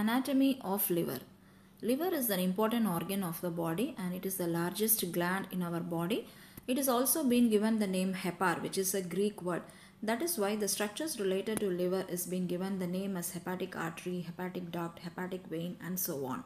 Anatomy of liver. Liver is an important organ of the body and it is the largest gland in our body. It has also been given the name hepar which is a Greek word. That is why the structures related to liver is been given the name as hepatic artery, hepatic duct, hepatic vein and so on.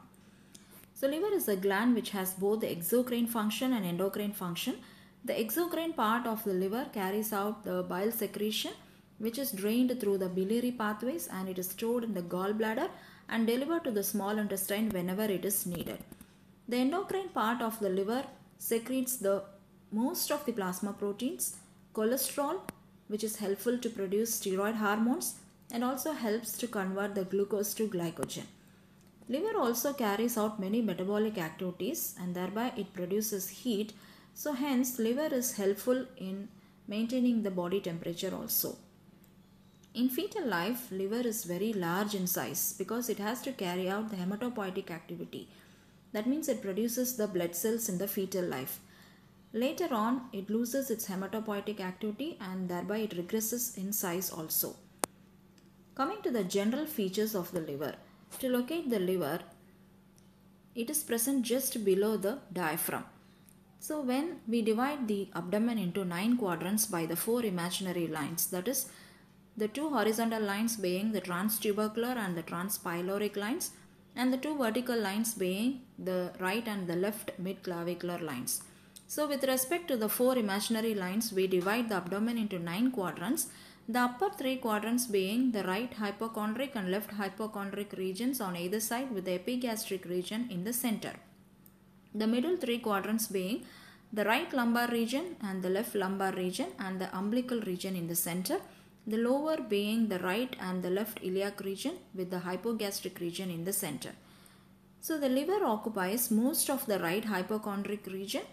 So liver is a gland which has both the exocrine function and endocrine function. The exocrine part of the liver carries out the bile secretion which is drained through the biliary pathways and it is stored in the gallbladder and deliver to the small intestine whenever it is needed. The endocrine part of the liver secretes the most of the plasma proteins, cholesterol, which is helpful to produce steroid hormones and also helps to convert the glucose to glycogen. Liver also carries out many metabolic activities and thereby it produces heat. So hence liver is helpful in maintaining the body temperature also. In fetal life, liver is very large in size because it has to carry out the hematopoietic activity. That means it produces the blood cells in the fetal life. Later on, it loses its hematopoietic activity and thereby it regresses in size also. Coming to the general features of the liver. To locate the liver, it is present just below the diaphragm. So when we divide the abdomen into 9 quadrants by the 4 imaginary lines, that is the two horizontal lines being the transtubercular and the transpyloric lines and the two vertical lines being the right and the left midclavicular lines. So with respect to the four imaginary lines, we divide the abdomen into nine quadrants. The upper three quadrants being the right hypochondric and left hypochondric regions on either side with the epigastric region in the center. The middle three quadrants being the right lumbar region and the left lumbar region and the umbilical region in the center the lower being the right and the left iliac region with the hypogastric region in the center. So the liver occupies most of the right hypochondric region,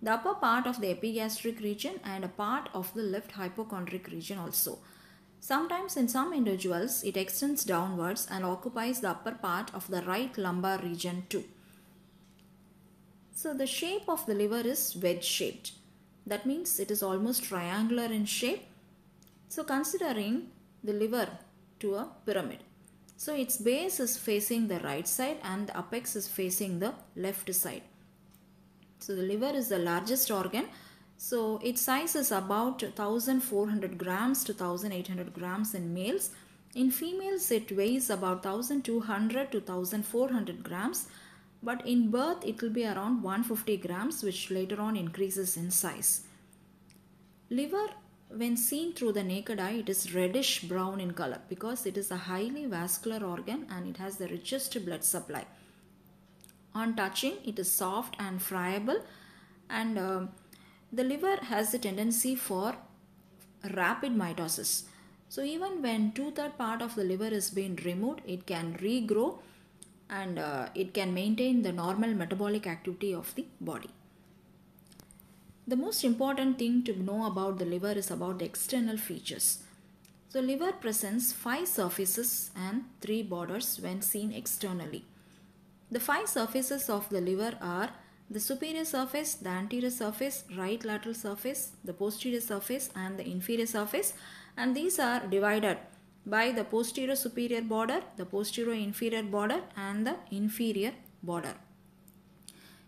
the upper part of the epigastric region and a part of the left hypochondric region also. Sometimes in some individuals it extends downwards and occupies the upper part of the right lumbar region too. So the shape of the liver is wedge shaped. That means it is almost triangular in shape so considering the liver to a pyramid. So its base is facing the right side and the apex is facing the left side. So the liver is the largest organ. So its size is about 1400 grams to 1800 grams in males. In females it weighs about 1200 to 1400 grams but in birth it will be around 150 grams which later on increases in size. Liver when seen through the naked eye, it is reddish brown in color because it is a highly vascular organ and it has the richest blood supply. On touching, it is soft and friable, and uh, the liver has the tendency for rapid mitosis. So, even when two third part of the liver is being removed, it can regrow and uh, it can maintain the normal metabolic activity of the body the most important thing to know about the liver is about the external features. So liver presents five surfaces and three borders when seen externally. The five surfaces of the liver are the superior surface, the anterior surface, right lateral surface, the posterior surface and the inferior surface and these are divided by the posterior superior border, the posterior inferior border and the inferior border.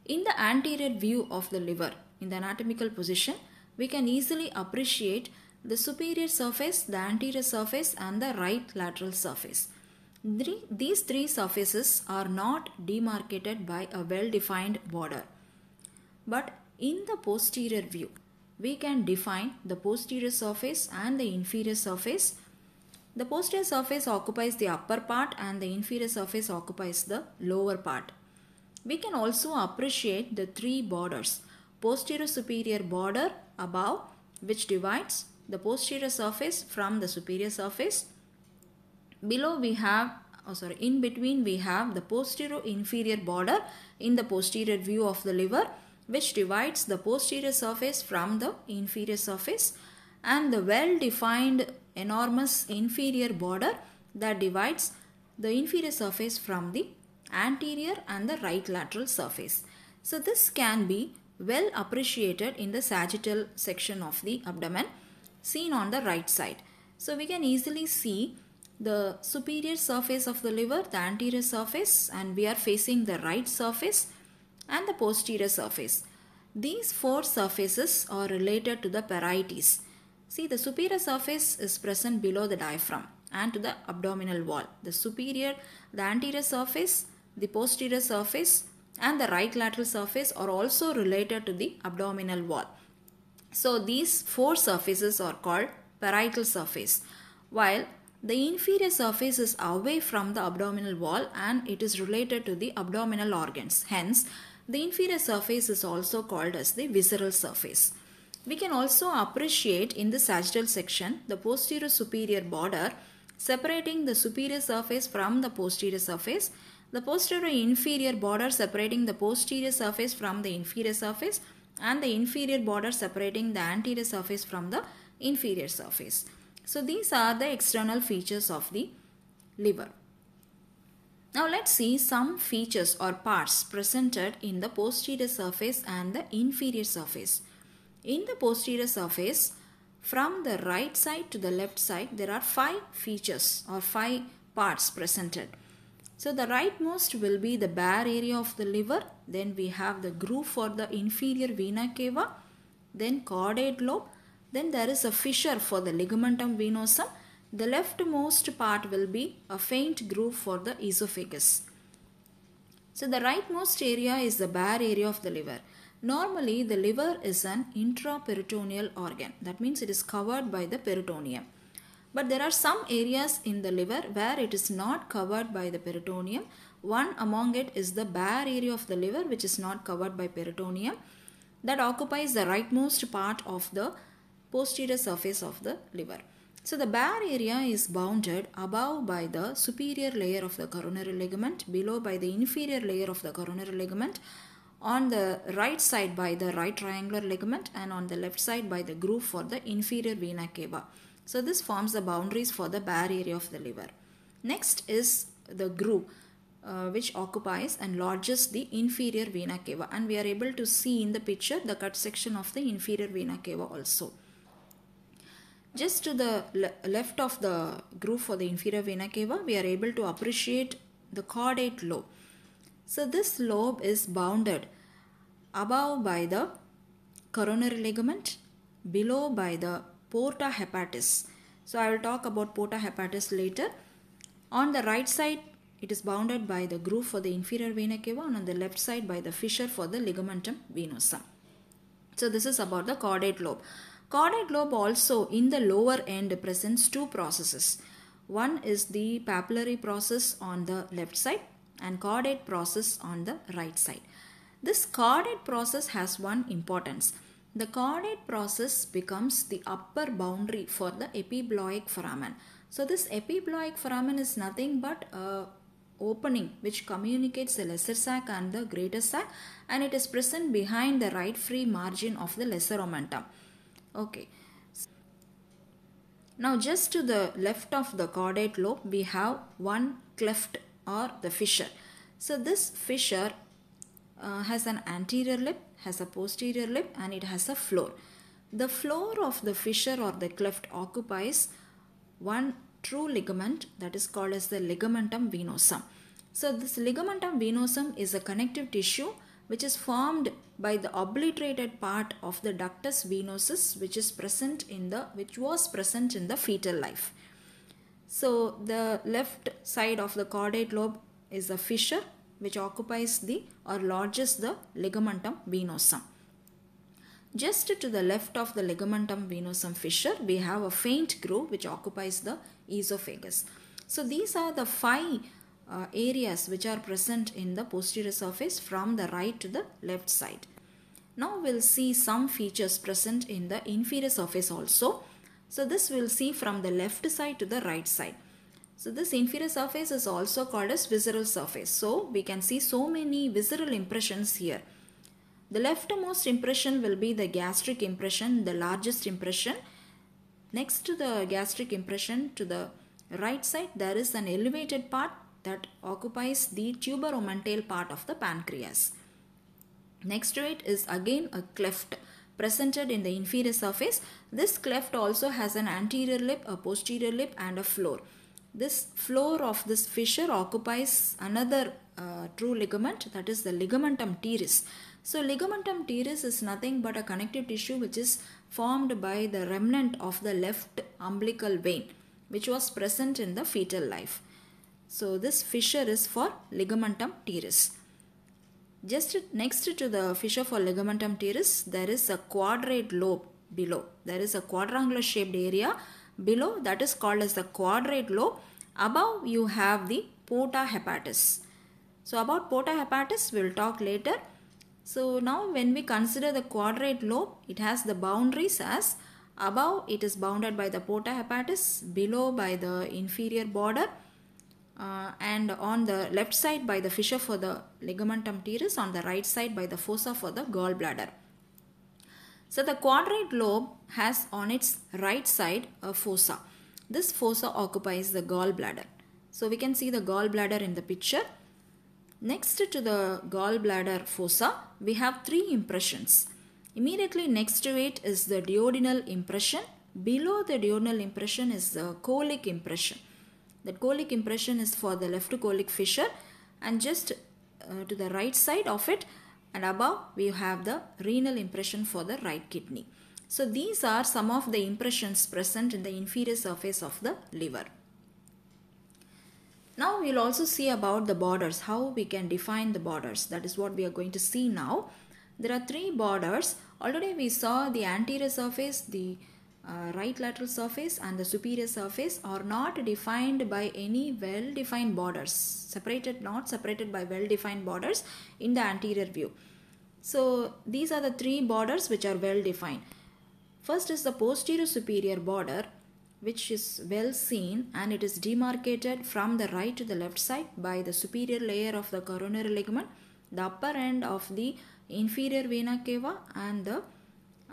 In the anterior view of the liver, in the anatomical position, we can easily appreciate the superior surface, the anterior surface and the right lateral surface. Three, these three surfaces are not demarcated by a well-defined border. But in the posterior view, we can define the posterior surface and the inferior surface. The posterior surface occupies the upper part and the inferior surface occupies the lower part. We can also appreciate the three borders posterior superior border above which divides the posterior surface from the superior surface. Below we have, oh sorry, in between we have the posterior inferior border in the posterior view of the liver which divides the posterior surface from the inferior surface and the well-defined enormous inferior border that divides the inferior surface from the anterior and the right lateral surface. So this can be well appreciated in the sagittal section of the abdomen seen on the right side. So we can easily see the superior surface of the liver, the anterior surface and we are facing the right surface and the posterior surface. These four surfaces are related to the parietes. See the superior surface is present below the diaphragm and to the abdominal wall. The superior, the anterior surface, the posterior surface and the right lateral surface are also related to the abdominal wall. So these four surfaces are called parietal surface while the inferior surface is away from the abdominal wall and it is related to the abdominal organs. Hence, the inferior surface is also called as the visceral surface. We can also appreciate in the sagittal section the posterior superior border separating the superior surface from the posterior surface the posterior inferior border separating the posterior surface from the inferior surface and the inferior border separating the anterior surface from the inferior surface. So these are the external features of the liver. Now let's see some features or parts presented in the posterior surface and the inferior surface. In the posterior surface, from the right side to the left side, there are five features or five parts presented. So the rightmost will be the bare area of the liver. Then we have the groove for the inferior vena cava. Then caudate lobe. Then there is a fissure for the ligamentum venosum. The leftmost part will be a faint groove for the esophagus. So the rightmost area is the bare area of the liver. Normally the liver is an intraperitoneal organ. That means it is covered by the peritoneum. But there are some areas in the liver where it is not covered by the peritoneum. One among it is the bare area of the liver which is not covered by peritoneum that occupies the rightmost part of the posterior surface of the liver. So the bare area is bounded above by the superior layer of the coronary ligament, below by the inferior layer of the coronary ligament, on the right side by the right triangular ligament and on the left side by the groove for the inferior vena cava. So this forms the boundaries for the bare area of the liver. Next is the groove. Uh, which occupies and lodges the inferior vena cava and we are able to see in the picture the cut section of the inferior vena cava also. Just to the le left of the groove for the inferior vena cava we are able to appreciate the caudate lobe. So this lobe is bounded above by the coronary ligament, below by the porta hepatis. So I will talk about porta hepatis later. On the right side, it is bounded by the groove for the inferior vena cava and on the left side by the fissure for the ligamentum venosum. So this is about the caudate lobe. Caudate lobe also in the lower end presents two processes. One is the papillary process on the left side and caudate process on the right side. This caudate process has one importance. The caudate process becomes the upper boundary for the epibloic foramen. So this epibloic foramen is nothing but a opening which communicates the lesser sac and the greater sac and it is present behind the right free margin of the lesser omentum. Okay. Now just to the left of the caudate lobe we have one cleft or the fissure. So this fissure uh, has an anterior lip has a posterior lip and it has a floor. The floor of the fissure or the cleft occupies one true ligament that is called as the ligamentum venosum. So this ligamentum venosum is a connective tissue which is formed by the obliterated part of the ductus venosus which is present in the which was present in the fetal life. So the left side of the caudate lobe is a fissure which occupies the or lodges the ligamentum venosum. Just to the left of the ligamentum venosum fissure, we have a faint groove which occupies the esophagus. So these are the five uh, areas which are present in the posterior surface from the right to the left side. Now we'll see some features present in the inferior surface also. So this we'll see from the left side to the right side. So this inferior surface is also called as visceral surface. So we can see so many visceral impressions here. The leftmost impression will be the gastric impression, the largest impression. Next to the gastric impression to the right side there is an elevated part that occupies the tuberomental part of the pancreas. Next to it is again a cleft presented in the inferior surface. This cleft also has an anterior lip, a posterior lip and a floor this floor of this fissure occupies another uh, true ligament that is the ligamentum teres. So ligamentum teres is nothing but a connective tissue which is formed by the remnant of the left umbilical vein which was present in the fetal life. So this fissure is for ligamentum teres. Just next to the fissure for ligamentum teres there is a quadrate lobe below. There is a quadrangular shaped area Below that is called as the quadrate lobe. Above you have the porta hepatis. So about porta hepatis we will talk later. So now when we consider the quadrate lobe, it has the boundaries as above it is bounded by the porta hepatis, below by the inferior border uh, and on the left side by the fissure for the ligamentum teres, on the right side by the fossa for the gallbladder. So the quadrate lobe has on its right side a fossa. This fossa occupies the gallbladder. So we can see the gallbladder in the picture. Next to the gallbladder fossa, we have three impressions. Immediately next to it is the duodenal impression. Below the duodenal impression is the colic impression. The colic impression is for the left colic fissure and just uh, to the right side of it and above we have the renal impression for the right kidney. So these are some of the impressions present in the inferior surface of the liver. Now we'll also see about the borders, how we can define the borders. That is what we are going to see now. There are three borders. Already we saw the anterior surface, the uh, right lateral surface and the superior surface are not defined by any well-defined borders separated not separated by well-defined borders in the anterior view so these are the three borders which are well defined first is the posterior superior border which is well seen and it is demarcated from the right to the left side by the superior layer of the coronary ligament the upper end of the inferior vena cava and the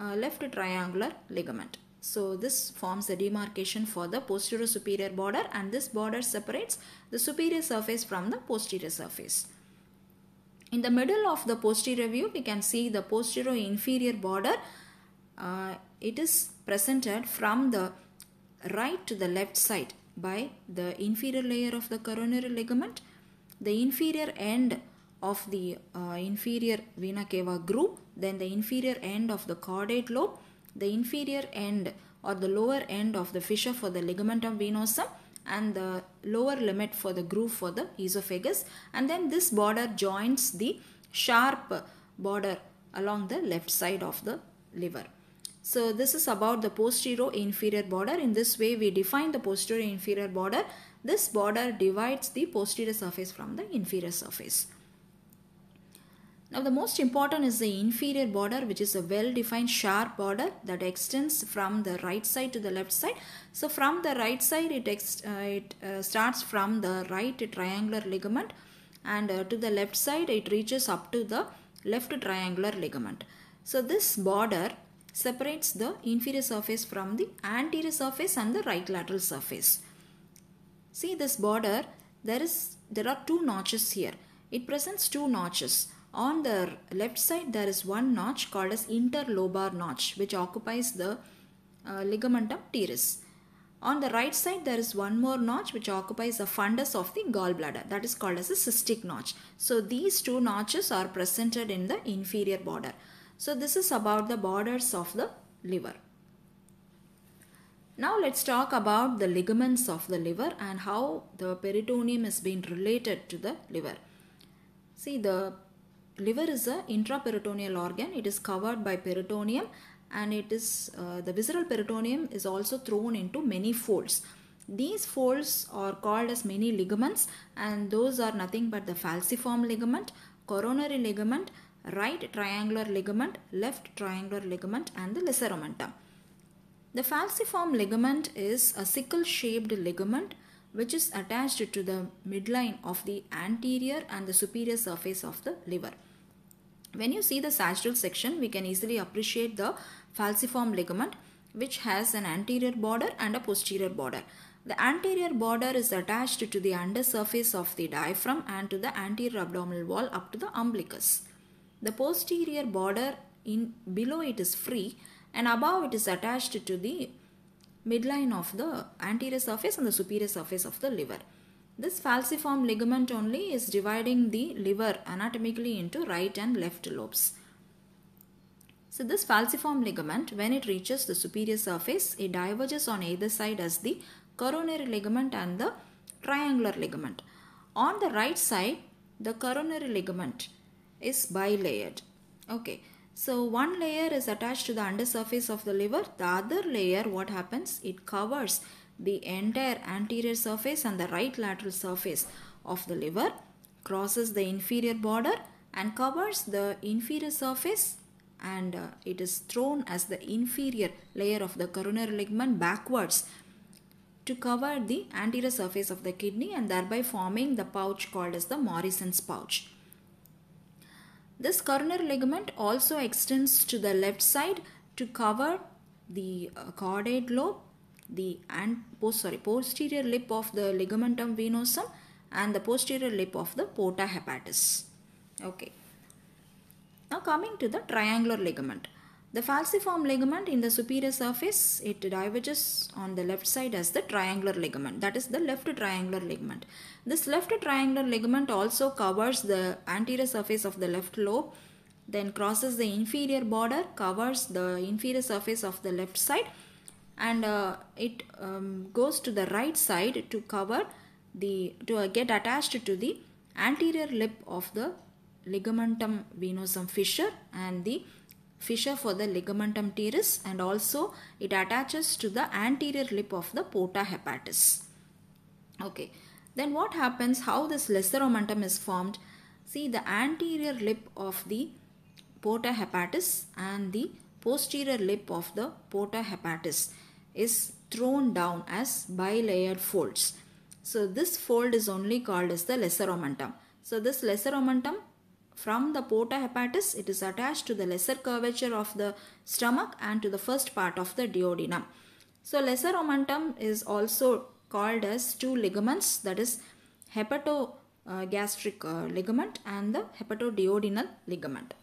uh, left triangular ligament so this forms the demarcation for the posterior superior border and this border separates the superior surface from the posterior surface. In the middle of the posterior view, we can see the posterior inferior border. Uh, it is presented from the right to the left side by the inferior layer of the coronary ligament, the inferior end of the uh, inferior vena cava group, then the inferior end of the caudate lobe, the inferior end or the lower end of the fissure for the ligamentum venosum and the lower limit for the groove for the esophagus and then this border joins the sharp border along the left side of the liver. So this is about the posterior inferior border. In this way we define the posterior inferior border. This border divides the posterior surface from the inferior surface. Now the most important is the inferior border which is a well-defined sharp border that extends from the right side to the left side. So from the right side it, uh, it uh, starts from the right triangular ligament and uh, to the left side it reaches up to the left triangular ligament. So this border separates the inferior surface from the anterior surface and the right lateral surface. See this border there is there are two notches here. It presents two notches on the left side there is one notch called as interlobar notch which occupies the uh, ligamentum teres. On the right side there is one more notch which occupies the fundus of the gallbladder that is called as a cystic notch. So these two notches are presented in the inferior border. So this is about the borders of the liver. Now let's talk about the ligaments of the liver and how the peritoneum is being related to the liver. See the liver is a intraperitoneal organ. It is covered by peritoneum and it is uh, the visceral peritoneum is also thrown into many folds. These folds are called as many ligaments and those are nothing but the falciform ligament, coronary ligament, right triangular ligament, left triangular ligament and the lesser omentum. The falciform ligament is a sickle shaped ligament which is attached to the midline of the anterior and the superior surface of the liver. When you see the sagittal section, we can easily appreciate the falciform ligament which has an anterior border and a posterior border. The anterior border is attached to the undersurface of the diaphragm and to the anterior abdominal wall up to the umbilicus. The posterior border in below it is free and above it is attached to the midline of the anterior surface and the superior surface of the liver. This falciform ligament only is dividing the liver anatomically into right and left lobes. So this falciform ligament, when it reaches the superior surface, it diverges on either side as the coronary ligament and the triangular ligament. On the right side, the coronary ligament is bilayered. Okay, so one layer is attached to the undersurface of the liver. The other layer, what happens? It covers the entire anterior surface and the right lateral surface of the liver, crosses the inferior border and covers the inferior surface and uh, it is thrown as the inferior layer of the coronary ligament backwards to cover the anterior surface of the kidney and thereby forming the pouch called as the Morrison's pouch. This coronary ligament also extends to the left side to cover the uh, caudate lobe the and post sorry posterior lip of the ligamentum venosum and the posterior lip of the porta hepatis. Okay. Now coming to the triangular ligament. The falciform ligament in the superior surface, it diverges on the left side as the triangular ligament. That is the left triangular ligament. This left triangular ligament also covers the anterior surface of the left lobe, then crosses the inferior border, covers the inferior surface of the left side and uh, it um, goes to the right side to cover the to uh, get attached to the anterior lip of the ligamentum venosum fissure and the fissure for the ligamentum teres and also it attaches to the anterior lip of the porta hepatis. Okay, then what happens, how this lesser omentum is formed? See the anterior lip of the porta hepatis and the posterior lip of the porta hepatis is thrown down as bilayer folds. So this fold is only called as the lesser omentum. So this lesser omentum from the porta hepatis it is attached to the lesser curvature of the stomach and to the first part of the duodenum. So lesser omentum is also called as two ligaments that is hepatogastric uh, ligament and the hepatoduodenal ligament.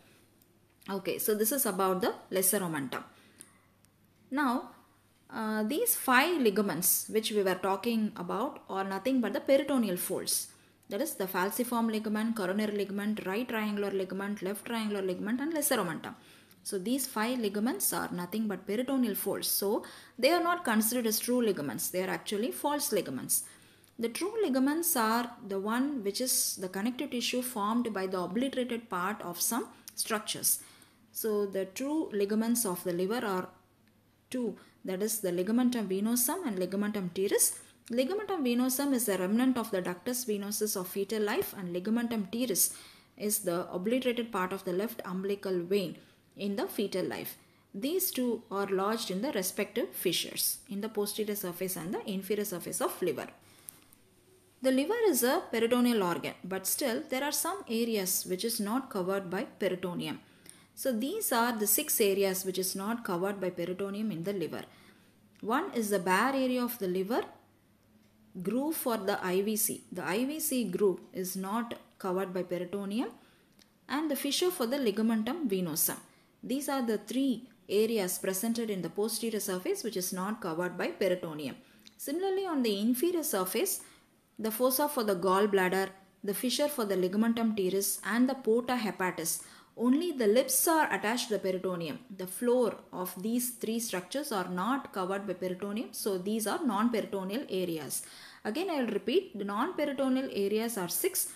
Okay, so this is about the lesser omentum. Now uh, these five ligaments which we were talking about are nothing but the peritoneal folds that is the falciform ligament, coronary ligament, right triangular ligament, left triangular ligament and lesser omentum. So these five ligaments are nothing but peritoneal folds. So they are not considered as true ligaments. They are actually false ligaments. The true ligaments are the one which is the connective tissue formed by the obliterated part of some structures. So the true ligaments of the liver are two that is the ligamentum venosum and ligamentum teres. Ligamentum venosum is the remnant of the ductus venosus of fetal life and ligamentum teres is the obliterated part of the left umbilical vein in the fetal life. These two are lodged in the respective fissures in the posterior surface and the inferior surface of liver. The liver is a peritoneal organ but still there are some areas which is not covered by peritoneum. So these are the six areas which is not covered by peritoneum in the liver. One is the bare area of the liver, groove for the IVC. The IVC groove is not covered by peritoneum and the fissure for the ligamentum venosum. These are the three areas presented in the posterior surface which is not covered by peritoneum. Similarly, on the inferior surface, the fossa for the gallbladder, the fissure for the ligamentum teres and the porta hepatis only the lips are attached to the peritoneum. The floor of these three structures are not covered by peritoneum. So these are non-peritoneal areas. Again I will repeat the non-peritoneal areas are 6.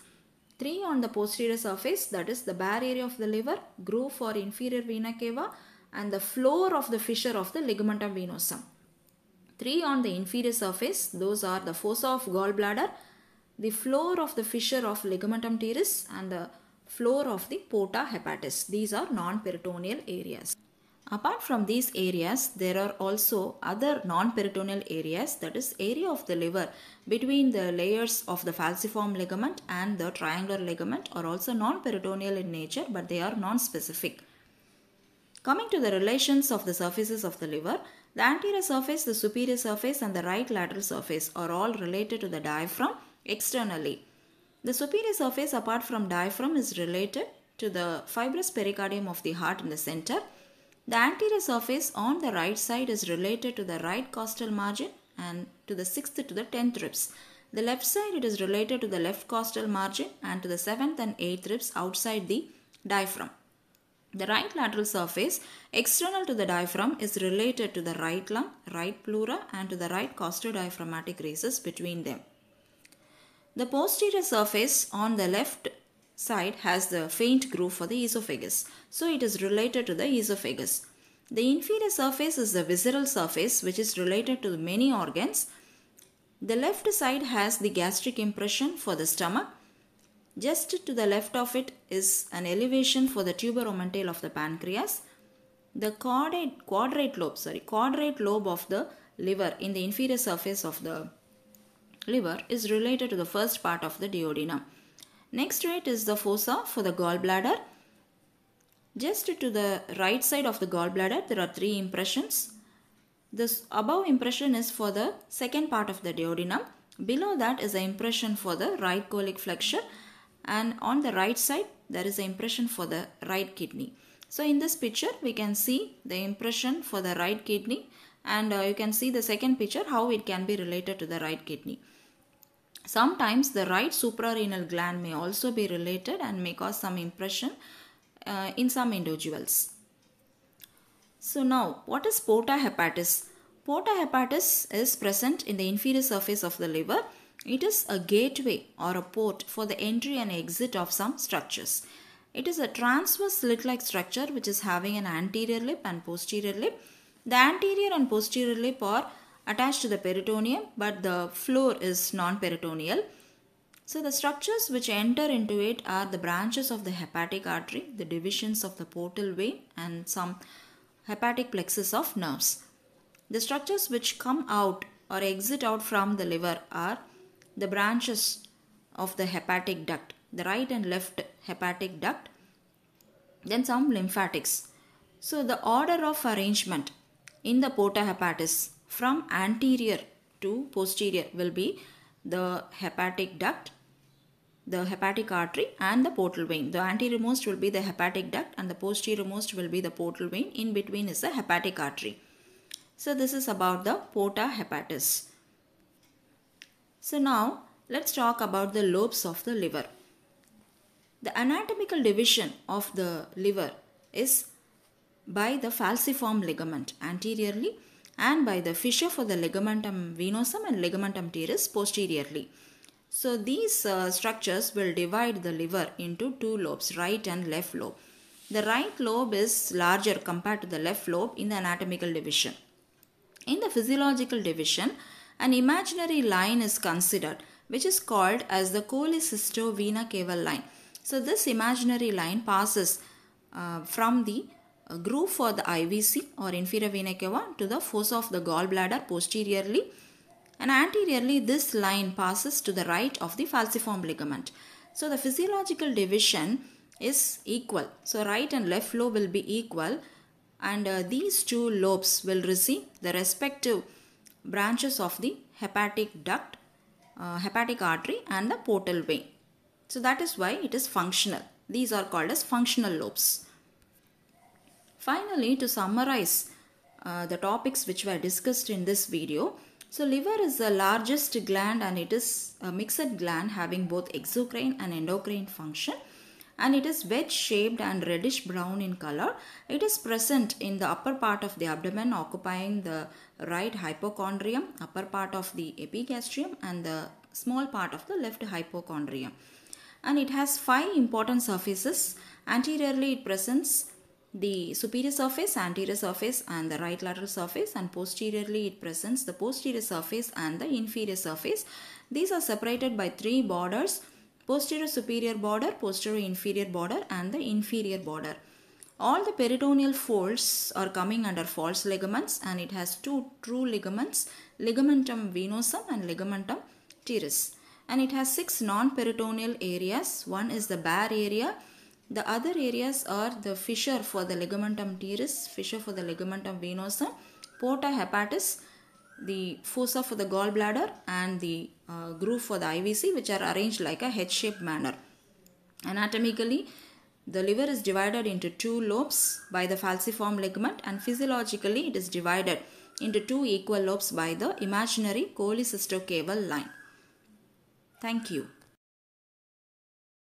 3 on the posterior surface that is the bare area of the liver, groove for inferior vena cava and the floor of the fissure of the ligamentum venosum. 3 on the inferior surface those are the fossa of gallbladder, the floor of the fissure of ligamentum teres and the floor of the porta hepatis. These are non-peritoneal areas. Apart from these areas, there are also other non-peritoneal areas that is area of the liver between the layers of the falciform ligament and the triangular ligament are also non-peritoneal in nature but they are non-specific. Coming to the relations of the surfaces of the liver, the anterior surface, the superior surface and the right lateral surface are all related to the diaphragm externally. The superior surface apart from diaphragm is related to the fibrous pericardium of the heart in the center. The anterior surface on the right side is related to the right costal margin and to the 6th to the 10th ribs. The left side it is related to the left costal margin and to the 7th and 8th ribs outside the diaphragm. The right lateral surface external to the diaphragm is related to the right lung, right pleura and to the right costodiaphragmatic races between them. The posterior surface on the left side has the faint groove for the esophagus, so it is related to the esophagus. The inferior surface is the visceral surface which is related to many organs. The left side has the gastric impression for the stomach. Just to the left of it is an elevation for the tuber of the pancreas. The quadrate, quadrate lobe, sorry, quadrate lobe of the liver in the inferior surface of the liver is related to the first part of the duodenum. Next to it is the fossa for the gallbladder. Just to the right side of the gallbladder there are three impressions. This above impression is for the second part of the duodenum. Below that is the impression for the right colic flexure and on the right side there is the impression for the right kidney. So in this picture we can see the impression for the right kidney and uh, you can see the second picture how it can be related to the right kidney. Sometimes the right suprarenal gland may also be related and may cause some impression uh, in some individuals. So now, what is Porta Portahepatis is present in the inferior surface of the liver. It is a gateway or a port for the entry and exit of some structures. It is a transverse slit-like structure which is having an anterior lip and posterior lip. The anterior and posterior lip are attached to the peritoneum but the floor is non-peritoneal. So the structures which enter into it are the branches of the hepatic artery, the divisions of the portal vein and some hepatic plexus of nerves. The structures which come out or exit out from the liver are the branches of the hepatic duct, the right and left hepatic duct, then some lymphatics. So the order of arrangement in the porta hepatis from anterior to posterior will be the hepatic duct, the hepatic artery and the portal vein. The anteriormost will be the hepatic duct and the posteriormost will be the portal vein. In between is the hepatic artery. So this is about the porta hepatis. So now let's talk about the lobes of the liver. The anatomical division of the liver is by the falciform ligament anteriorly and by the fissure for the ligamentum venosum and ligamentum teres posteriorly. So these uh, structures will divide the liver into two lobes, right and left lobe. The right lobe is larger compared to the left lobe in the anatomical division. In the physiological division, an imaginary line is considered which is called as the cholecystovena caval line. So this imaginary line passes uh, from the uh, groove for the IVC or inferior vena cava to the fossa of the gallbladder posteriorly and anteriorly this line passes to the right of the falciform ligament. So the physiological division is equal. So right and left lobe will be equal and uh, these two lobes will receive the respective branches of the hepatic duct, uh, hepatic artery and the portal vein. So that is why it is functional. These are called as functional lobes. Finally, to summarize uh, the topics which were discussed in this video, so liver is the largest gland and it is a mixed gland having both exocrine and endocrine function and it is wedge shaped and reddish brown in color. It is present in the upper part of the abdomen occupying the right hypochondrium, upper part of the epigastrium and the small part of the left hypochondrium. And it has five important surfaces. Anteriorly it presents the superior surface, anterior surface and the right lateral surface and posteriorly it presents the posterior surface and the inferior surface. These are separated by three borders, posterior superior border, posterior inferior border and the inferior border. All the peritoneal folds are coming under false ligaments and it has two true ligaments, ligamentum venosum and ligamentum teres. And it has six non-peritoneal areas. One is the bare area, the other areas are the fissure for the ligamentum teres, fissure for the ligamentum venosum, porta hepatis, the fossa for the gallbladder and the uh, groove for the IVC which are arranged like a H-shaped manner. Anatomically, the liver is divided into two lobes by the falciform ligament and physiologically it is divided into two equal lobes by the imaginary cholecystocable line. Thank you.